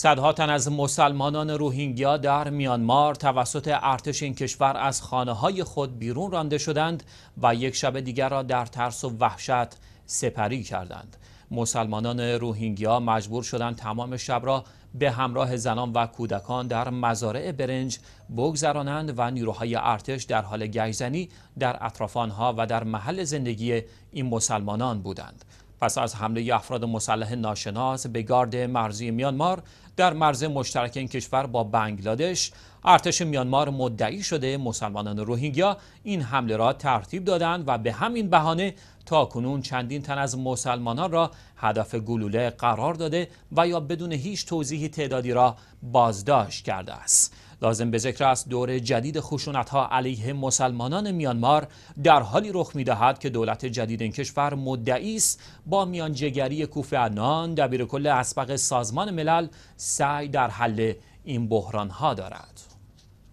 صدها تن از مسلمانان روهینگیا در میانمار توسط ارتش این کشور از خانه های خود بیرون رانده شدند و یک شب دیگر را در ترس و وحشت سپری کردند. مسلمانان روهینگیا مجبور شدند تمام شب را به همراه زنان و کودکان در مزارع برنج بگذرانند و نیروهای ارتش در حال گیزنی در اطراف آنها و در محل زندگی این مسلمانان بودند. پس از حمله افراد مسلح ناشناس به گارد مرزی میانمار در مرز مشترک این کشور با بنگلادش ارتش میانمار مدعی شده مسلمانان روهینگیا این حمله را ترتیب دادند و به همین بهانه تا کنون چندین تن از مسلمانان را هدف گلوله قرار داده و یا بدون هیچ توضیحی تعدادی را بازداشت کرده است لازم به ذکر است دور جدید خشونت ها علیه مسلمانان میانمار در حالی رخ دهد که دولت جدید این کشور مدعی است با میانجگری انان دبیر دبیرکل اسبق سازمان ملل سعی در حل این بحران ها دارد